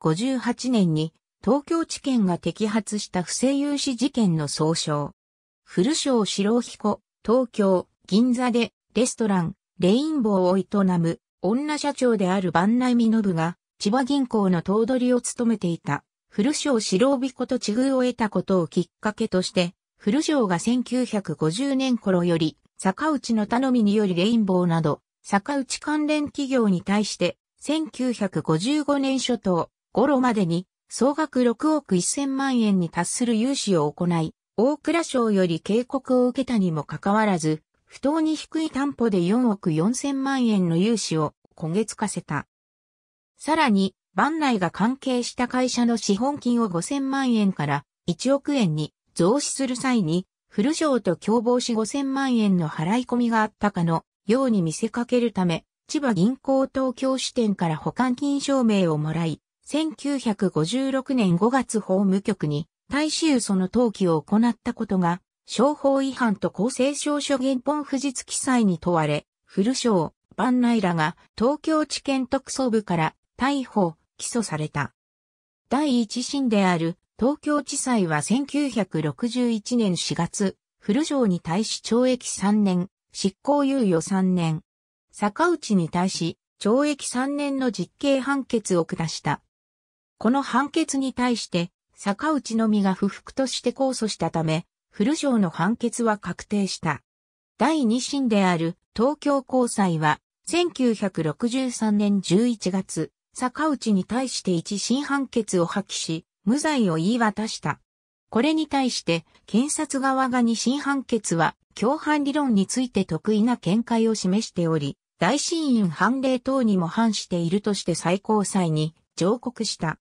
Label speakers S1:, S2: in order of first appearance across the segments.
S1: 58年に東京地検が摘発した不正融資事件の総称。古章白郎彦、東京、銀座でレストラン、レインボーを営む女社長である万内美信が千葉銀行の頭取を務めていた古章白郎彦と地遇を得たことをきっかけとして古章が1950年頃より坂内の頼みによりレインボーなど坂内関連企業に対して1955年初頭頃までに総額6億1000万円に達する融資を行い、大蔵省より警告を受けたにもかかわらず、不当に低い担保で4億4000万円の融資を焦げつかせた。さらに、万内が関係した会社の資本金を5000万円から1億円に増資する際に、古城と共謀し5000万円の払い込みがあったかのように見せかけるため、千葉銀行東京支店から保管金証明をもらい、1956年5月法務局に大衆その登記を行ったことが、商法違反と公正証書原本不実記載に問われ、古省、万内らが東京地検特捜部から逮捕、起訴された。第一審である東京地裁は1961年4月、古城に対し懲役3年、執行猶予3年、坂内に対し懲役3年の実刑判決を下した。この判決に対して、坂内のみが不服として控訴したため、古城の判決は確定した。第二審である東京高裁は、1963年11月、坂内に対して一審判決を破棄し、無罪を言い渡した。これに対して、検察側が二審判決は、共犯理論について得意な見解を示しており、大審院判例等にも反しているとして最高裁に上告した。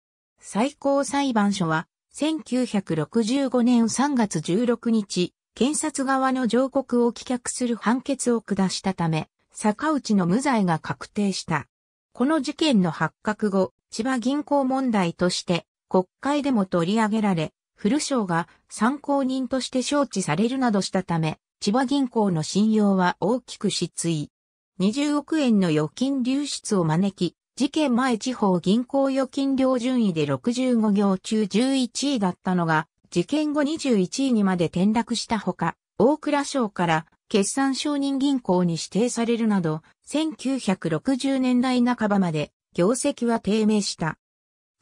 S1: 最高裁判所は、1965年3月16日、検察側の上告を棄却する判決を下したため、坂内の無罪が確定した。この事件の発覚後、千葉銀行問題として国会でも取り上げられ、古省が参考人として招致されるなどしたため、千葉銀行の信用は大きく失墜。20億円の預金流出を招き、事件前地方銀行預金料順位で65行中11位だったのが、事件後21位にまで転落したほか、大倉省から決算承認銀行に指定されるなど、1960年代半ばまで業績は低迷した。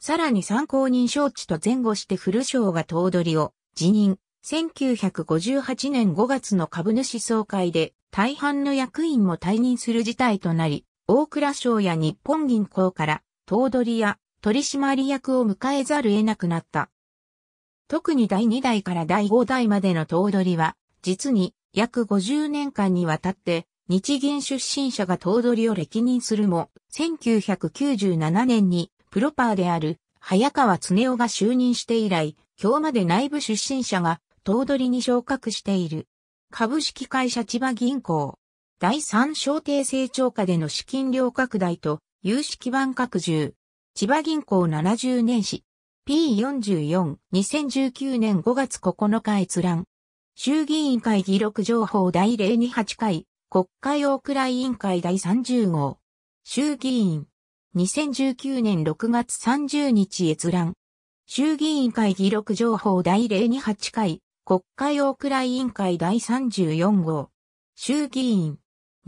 S1: さらに参考人招致と前後して古省が頭取を辞任。1958年5月の株主総会で大半の役員も退任する事態となり、大蔵省や日本銀行から頭取や取締役を迎えざる得なくなった。特に第2代から第5代までの頭取は、実に約50年間にわたって日銀出身者が頭取を歴任するも、1997年にプロパーである早川恒夫が就任して以来、今日まで内部出身者が頭取に昇格している。株式会社千葉銀行、第三小低成長下での資金量拡大と有資基盤拡充。千葉銀行70年史 P44 2019年5月9日閲覧。衆議院会議録情報第028回国会大倉委員会第30号。衆議院。2019年6月30日閲覧。衆議院会議録情報第028回国会大倉委員会第34号。衆議院。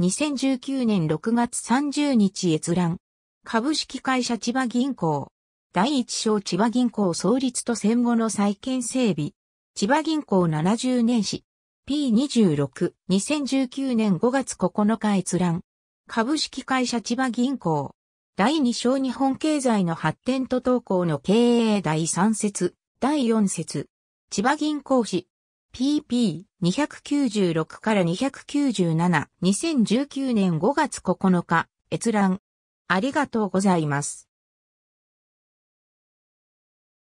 S1: 2019年6月30日閲覧。株式会社千葉銀行。第一章千葉銀行創立と戦後の再建整備。千葉銀行70年史。P26、2019年5月9日閲覧。株式会社千葉銀行。第2章日本経済の発展と投稿の経営第3節、第4節。千葉銀行史、pp296 から297、2019年5月9日、閲覧。ありがとうございます。